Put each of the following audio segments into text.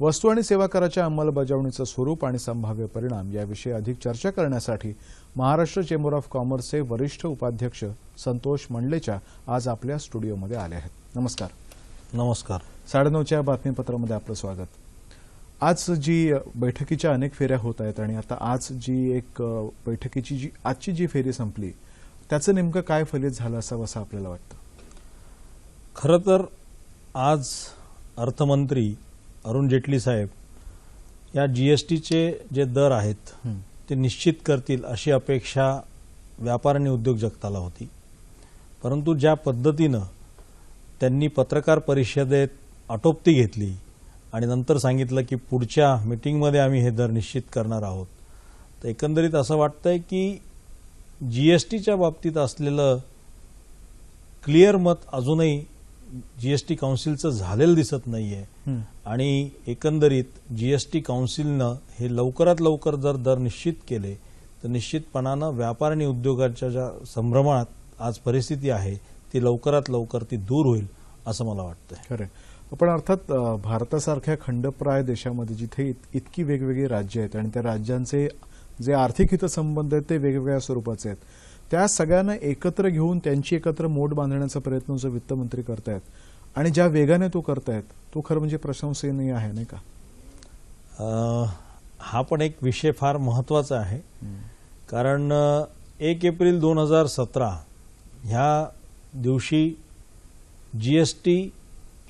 वस्तू आणि सेवा कराच्या अंमलबजावणीचं स्वरूप आणि संभाव्य परिणाम याविषयी अधिक चर्चा करण्यासाठी महाराष्ट्र चेंबर ऑफ कॉमर्सचे वरिष्ठ उपाध्यक्ष संतोष मंडलेच्या आज आपल्या स्टुडिओमध्ये आले आहेत नमस्कार नमस्कार साडेनऊच्या बातमीपत्रामध्ये आपलं स्वागत आज जी बैठकीच्या अनेक फेऱ्या होत आहेत आणि आता आज जी एक बैठकीची जी आजची जी फेरी संपली त्याचं नेमकं काय फलित झालं असावं असं आपल्याला वाटतं खरं तर आज अर्थमंत्री अरुण जेटली साहेब या जी एस टीचे जे दर आहेत ते निश्चित करतील अशी अपेक्षा व्यापार आणि उद्योग जगताला होती परंतु ज्या पद्धतीनं त्यांनी पत्रकार परिषदेत आटोपती घेतली आणि नंतर सांगितलं की पुढच्या मिटिंगमध्ये आम्ही हे दर निश्चित करणार आहोत तर एकंदरीत असं वाटतंय की जी एस टीच्या बाबतीत असलेलं क्लिअर मत अजूनही जीएसटी काउन्सिलचं झालेलं दिसत नाहीये आणि एकंदरीत जीएसटी काउन्सिलनं हे लवकरात लवकर जर दर निश्चित केले तर निश्चितपणानं व्यापार आणि उद्योगाच्या ज्या संभ्रमात आज परिस्थिती आहे ती लवकरात लवकर ती दूर होईल असं मला वाटतं खरं पण अर्थात भारतासारख्या खंडप्राय देशामध्ये जिथे इतकी वेगवेगळी राज्य आहेत आणि त्या राज्यांचे जे आर्थिक हितसंबंध आहेत ते वेगवेगळ्या स्वरूपाचे आहेत त्या सगळ्यांना एकत्र घेऊन त्यांची एकत्र मोठ बांधण्याचा प्रयत्न जो वित्तमंत्री करतायत आणि ज्या वेगाने तो करतायत तो खरं म्हणजे प्रशंसनीय आहे नाही का हा पण एक विषय फार महत्वाचा आहे कारण एक एप्रिल दोन हजार सतरा ह्या दिवशी जी एस टी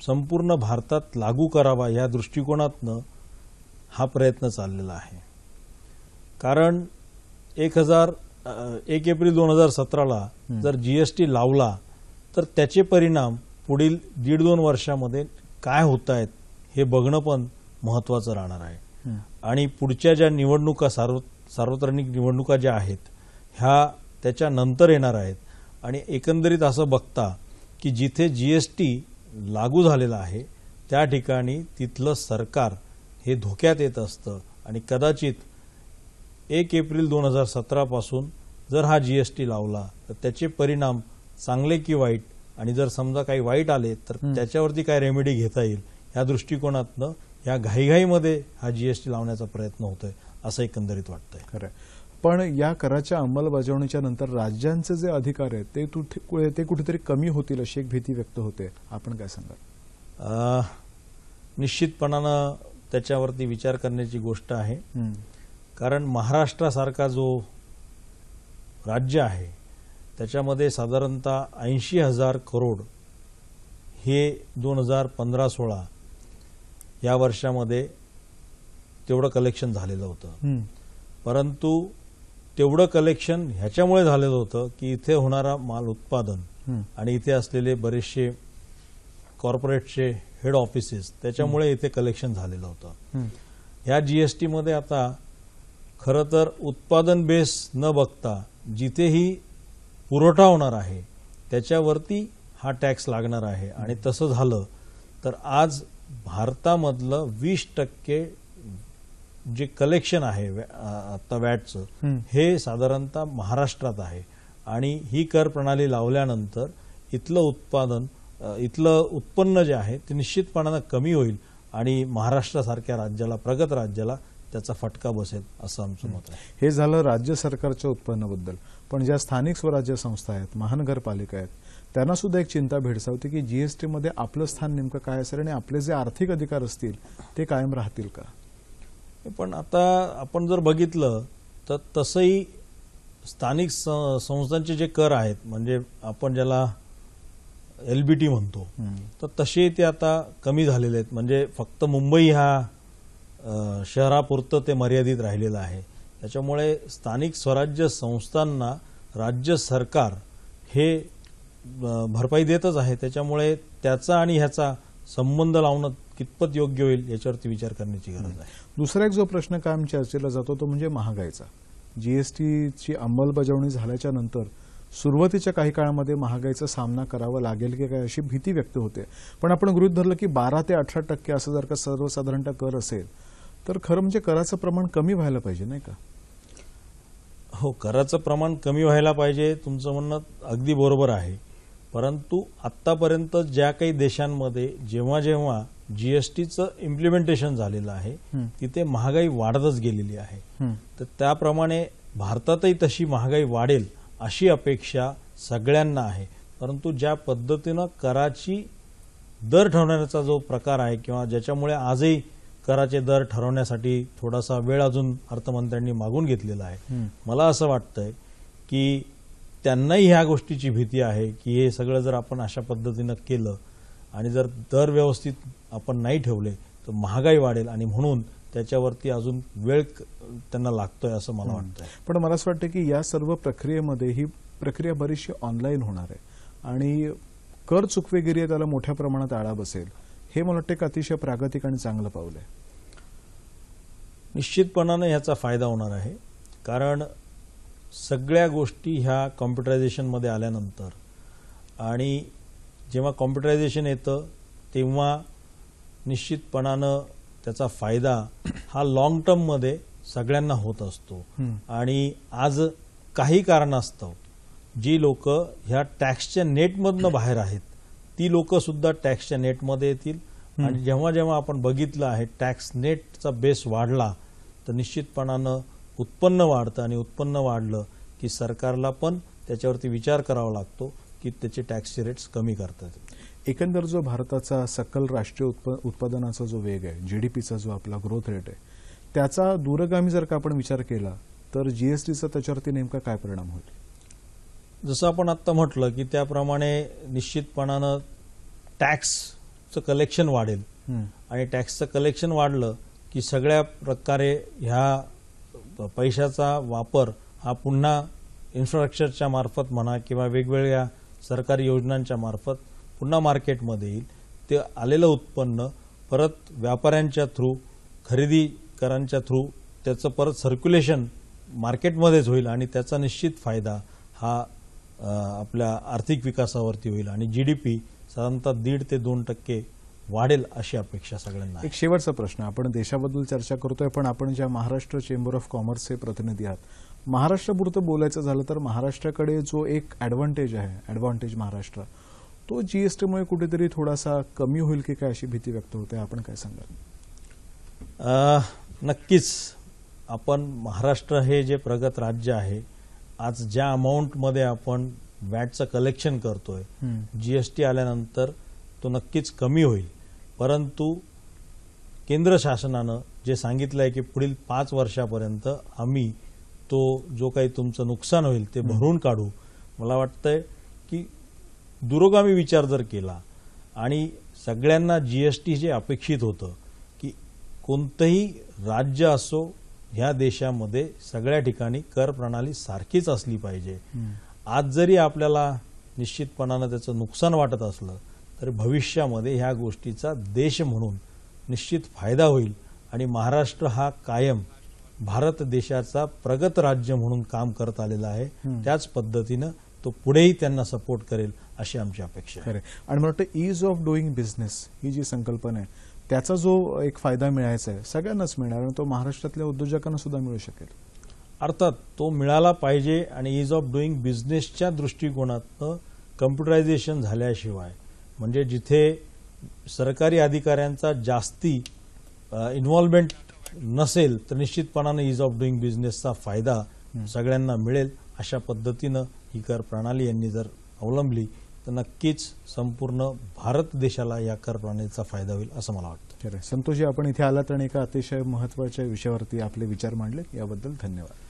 संपूर्ण भारतात लागू करावा या दृष्टिकोनातनं हा प्रयत्न चाललेला आहे कारण एक हजार एक एप्रिल दोन हजार सतराला जर जीएसटी लावला तर त्याचे परिणाम पुढील दीड दोन वर्षामध्ये काय होत आहेत हे बघणं पण महत्वाचं राहणार आहे आणि पुढच्या ज्या निवडणुका सार्व सार्वत्रिक निवडणुका ज्या आहेत ह्या त्याच्यानंतर येणार आहेत आणि एकंदरीत असं बघता की जिथे जी एस टी लागू झालेला आहे त्या ठिकाणी तिथलं सरकार हे धोक्यात येत असतं आणि कदाचित एक एप्रिल दोन हजार सतरापासून जर हा जी एस टी लावला तर त्याचे परिणाम चांगले की वाईट आणि जर समजा काही वाईट आले तर त्याच्यावरती काय रेमेडी घेता येईल या दृष्टिकोनातनं या घाईघाईमध्ये हा जीएसटी लावण्याचा प्रयत्न होतोय असं एकंदरीत वाटतंय खरं पण या कराच्या अंमलबजावणीच्या नंतर राज्यांचे जे अधिकार आहेत ते तुठे ते कुठेतरी कमी होतील अशी एक भीती व्यक्त होते आपण काय सांगाल निश्चितपणानं त्याच्यावरती विचार करण्याची गोष्ट आहे कारण महाराष्ट्रासारखा जो राज्य आहे त्याच्यामध्ये साधारणतः ऐंशी हजार करोड हे दोन हजार पंधरा सोळा या वर्षामध्ये तेवढं कलेक्शन झालेलं होतं परंतु तेवढं कलेक्शन ह्याच्यामुळे झालेलं होतं की इथे होणारा माल उत्पादन आणि इथे असलेले बरेचसे कॉर्पोरेटचे हेड ऑफिसेस त्याच्यामुळे इथे कलेक्शन झालेलं होतं ह्या जीएसटीमध्ये आता खरं तर उत्पादन बेस न बघता जिथेही पुरवठा होणार आहे त्याच्यावरती हा टॅक्स लागणार आहे आणि तसं झालं तर आज भारतामधलं वीस टक्के जे कलेक्शन आहे आता वॅटचं हे साधारणतः महाराष्ट्रात आहे आणि ही कर प्रणाली लावल्यानंतर इथलं उत्पादन इथलं उत्पन्न जे आहे ते निश्चितपणानं कमी होईल आणि महाराष्ट्रासारख्या राज्याला प्रगत राज्याला त्याचा फटका बसेल असं आमचं मत आहे हे झालं राज्य सरकारच्या उत्पन्नाबद्दल पण ज्या स्थानिक स्वराज्य संस्था आहेत महानगरपालिका आहेत त्यांना सुद्धा एक चिंता भेडसावते की मध्ये आपलं स्थान नेमकं काय असेल आणि आपले जे आर्थिक अधिकार असतील ते कायम राहतील का पण आता आपण जर बघितलं तर तसंही स्थानिक संस्थांचे जे कर आहेत म्हणजे आपण ज्याला एलबीटी म्हणतो तर तसे ते आता कमी झालेले आहेत म्हणजे फक्त मुंबई हा शहरापुरतं ते मर्यादित राहिलेलं आहे त्याच्यामुळे स्थानिक स्वराज्य संस्थांना राज्य सरकार हे भरपाई देतच आहे त्याच्यामुळे त्याचा आणि ह्याचा संबंध लावणं कितपत योग्य होईल याच्यावरती विचार करण्याची गरज आहे दुसरा एक जो प्रश्न आमच्या चर्चेला जातो तो म्हणजे महागाईचा जीएसटीची अंमलबजावणी झाल्याच्या नंतर सुरुवातीच्या काही काळामध्ये महागाईचा सामना करावा लागेल की काय अशी भीती व्यक्त होते पण आपण गृहित धरलं की बारा ते अठरा टक्के असं जर का सर्वसाधारणतः कर असेल तर खरं म्हणजे कराचं प्रमाण कमी व्हायला पाहिजे नाही का हो कराचं प्रमाण कमी व्हायला पाहिजे तुमचं म्हणणं अगदी बरोबर आहे परंतु आतापर्यंत ज्या काही देशांमध्ये जेव्हा जेव्हा जीएसटीचं इम्प्लिमेंटेशन झालेलं आहे तिथे महागाई वाढतच गेलेली आहे तर त्याप्रमाणे भारतातही तशी महागाई वाढेल अशी अपेक्षा सगळ्यांना आहे परंतु ज्या पद्धतीनं कराची दर ठरवण्याचा जो प्रकार आहे किंवा ज्याच्यामुळे आजही कराचे दर ठरवण्यासाठी थोडासा वेळ अजून अर्थमंत्र्यांनी मागून घेतलेला आहे मला असं वाटतंय की त्यांनाही ह्या गोष्टीची भीती आहे की हे सगळं जर आपण अशा पद्धतीनं केलं आणि जर दर व्यवस्थित आपण नाही ठेवले तर महागाई वाढेल आणि म्हणून त्याच्यावरती अजून वेळ त्यांना लागतोय असं मला वाटतं पण मला असं वाटतं की या सर्व प्रक्रियेमध्ये ही प्रक्रिया बरीचशी ऑनलाईन होणार आहे आणि कर चुकवेगिरी त्याला मोठ्या प्रमाणात आळा बसेल हे मला वाटतं एक अतिशय प्रागतिक आणि चांगलं पाऊल आहे निश्चितपणानं ह्याचा फायदा होणार आहे कारण सगळ्या गोष्टी ह्या कॉम्प्युटरायझेशनमध्ये आल्यानंतर आणि जेव्हा कॉम्प्युटरायझेशन येतं तेव्हा निश्चितपणानं त्याचा फायदा हा लॉंग टर्म मध्ये सगळ्यांना होत असतो आणि आज काही कारणास्तव जी लोक ह्या टॅक्सच्या नेटमधनं बाहेर आहेत ती लोक सुद्धा टॅक्सच्या नेटमध्ये येतील आणि जेव्हा जेव्हा आपण बघितलं आहे टॅक्स नेटचा बेस वाढला तर निश्चितपणानं उत्पन्न वाढतं आणि उत्पन्न वाढलं की सरकारला पण त्याच्यावरती विचार करावा लागतो की त्याचे टॅक्सचे रेट्स कमी करतात एकंदर जो भारताचा सकल राष्ट्रीय उत्प उत्पादनाचा जो वेग आहे जी डी पीचा जो आपला ग्रोथ रेट आहे त्याचा दूरगामी जर का आपण विचार केला तर जीएसटीचा त्याच्यावरती नेमका काय परिणाम होईल जसं आपण आत्ता म्हटलं की त्याप्रमाणे निश्चितपणानं टॅक्सचं कलेक्शन वाढेल आणि टॅक्सचं कलेक्शन वाढलं की सगळ्या प्रकारे ह्या पैशाचा वापर हा पुन्हा इन्फ्रास्ट्रक्चरच्या मार्फत म्हणा किंवा वेगवेगळ्या सरकारी योजनांच्या मार्फत पुन्हा मार्केटमध्ये येईल ते आलेलं उत्पन्न परत व्यापाऱ्यांच्या थ्रू खरेदीकरांच्या थ्रू त्याचं परत सर्क्युलेशन मार्केटमध्येच होईल आणि त्याचा निश्चित फायदा हा आपल्या आर्थिक विकासावरती होईल आणि जी डी पी साधारणतः दीड ते दोन टक्के वाढेल अशी अपेक्षा सगळ्यांना एक शेवटचा प्रश्न आपण देशाबद्दल चर्चा करतोय पण आपण ज्या महाराष्ट्र चेंबर ऑफ कॉमर्सचे प्रतिनिधी आहात महाराष्ट्रापुरतं बोलायचं झालं तर महाराष्ट्राकडे जो एक ऍडव्हान्टेज आहे ऍडव्हान्टेज महाराष्ट्र तो जीएसटीमुळे कुठेतरी थोडासा कमी होईल की काय अशी भीती व्यक्त होते आपण काय सांगाल नक्कीच आपण महाराष्ट्र हे जे प्रगत राज्य आहे आज ज्या अमाऊंटमध्ये आपण व्हॅटचं कलेक्शन करतोय जीएसटी आल्यानंतर तो नक्कीच कमी होईल परंतु केंद्र शासनानं जे सांगितलं आहे की पुढील पाच वर्षापर्यंत आम्ही तो जो काही तुमचं नुकसान होईल ते भरून काढू मला वाटतंय दुरोगामी विचार जर केला आणि सगळ्यांना जीएसटी जे अपेक्षित होतं की कोणतंही राज्य असो ह्या देशामध्ये सगळ्या ठिकाणी कर प्रणाली सारखीच असली पाहिजे आज जरी आपल्याला निश्चितपणानं त्याचं नुकसान वाटत असलं तरी भविष्यामध्ये ह्या गोष्टीचा देश म्हणून निश्चित फायदा होईल आणि महाराष्ट्र हा कायम भारत देशाचा प्रगत राज्य म्हणून काम करत आलेला आहे त्याच पद्धतीनं तो पुढेही त्यांना सपोर्ट करेल अशी आमची अपेक्षा आहे आणि मला वाटतं इज ऑफ डुईंग बिझनेस ही जी संकल्पना आहे त्याचा जो एक फायदा मिळायचा आहे सगळ्यांनाच मिळणार आणि तो महाराष्ट्रातल्या उद्योजकांना सुद्धा मिळू शकेल अर्थात तो मिळाला पाहिजे आणि इज ऑफ डुईंग बिझनेसच्या दृष्टिकोनातनं कम्प्युटरायझेशन झाल्याशिवाय म्हणजे जिथे सरकारी अधिकाऱ्यांचा जास्ती इन्व्हॉल्वमेंट नसेल तर निश्चितपणानं इज ऑफ डुईंग बिझनेसचा फायदा सगळ्यांना मिळेल अशा पद्धतीनं ही कर प्रणाली यांनी जर अवलंबली तर नक्कीच संपूर्ण भारत देशाला या कर प्रणालीचा फायदा होईल असं मला वाटतं खरं संतोषजी आपण इथे आलात आणि एका अतिशय महत्वाच्या विषयावरती आपले विचार मांडले याबद्दल धन्यवाद